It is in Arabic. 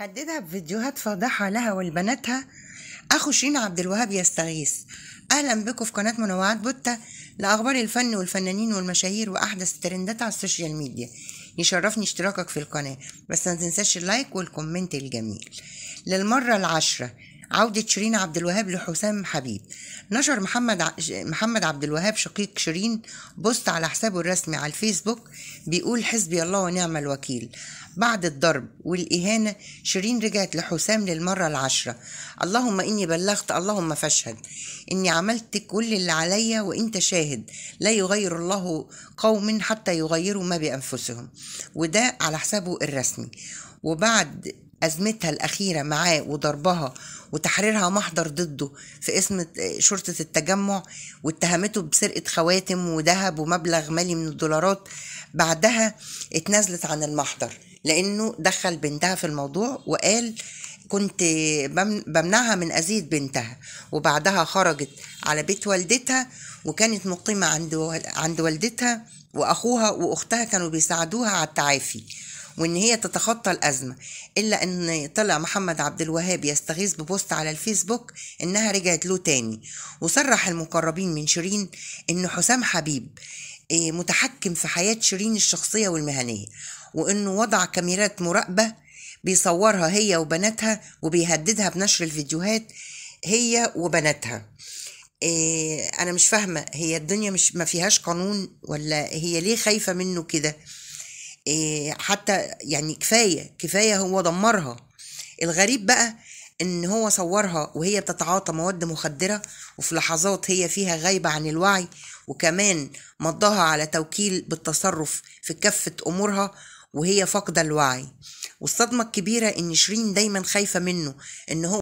هددها بفيديوهات فاضحة لها ولبناتها أخو شيرين عبد الوهاب يستغيث أهلا بكم في قناة منوعات بوتة لأخبار الفن والفنانين والمشاهير وأحدث الترندات على السوشيال ميديا يشرفني اشتراكك في القناة بس ما تنساش اللايك والكومنت الجميل للمرة العشرة عودة شيرين عبد الوهاب لحسام حبيب نشر محمد ع... محمد عبد الوهاب شقيق شيرين بوست على حسابه الرسمي على الفيسبوك بيقول حسبي الله ونعم الوكيل بعد الضرب والإهانة شيرين رجعت لحسام للمرة العشرة اللهم إني بلغت اللهم فاشهد إني عملت كل اللي عليا وإنت شاهد لا يغير الله قوم حتى يغيروا ما بأنفسهم وده على حسابه الرسمي وبعد أزمتها الأخيرة معاه وضربها وتحريرها محضر ضده في اسم شرطة التجمع واتهمته بسرقة خواتم وذهب ومبلغ مالي من الدولارات بعدها اتنازلت عن المحضر لانه دخل بنتها في الموضوع وقال كنت بمنعها من اذيه بنتها وبعدها خرجت على بيت والدتها وكانت مقيمه عند عند والدتها واخوها واختها كانوا بيساعدوها على التعافي وان هي تتخطى الازمه الا ان طلع محمد عبد الوهاب يستغيث ببوست على الفيسبوك انها رجعت له تاني وصرح المقربين من شيرين ان حسام حبيب إيه، متحكم في حياة شيرين الشخصية والمهنية وإنه وضع كاميرات مراقبة بيصورها هي وبناتها وبيهددها بنشر الفيديوهات هي وبناتها إيه، أنا مش فاهمة هي الدنيا مش ما فيهاش قانون ولا هي ليه خايفة منه كده إيه، حتى يعني كفاية كفاية هو دمرها الغريب بقى ان هو صورها وهي بتتعاطى مواد مخدره وفي لحظات هي فيها غايبه عن الوعي وكمان مضاها على توكيل بالتصرف في كافه امورها وهي فاقده الوعي والصدمه الكبيره ان شيرين دايما خايفه منه ان هو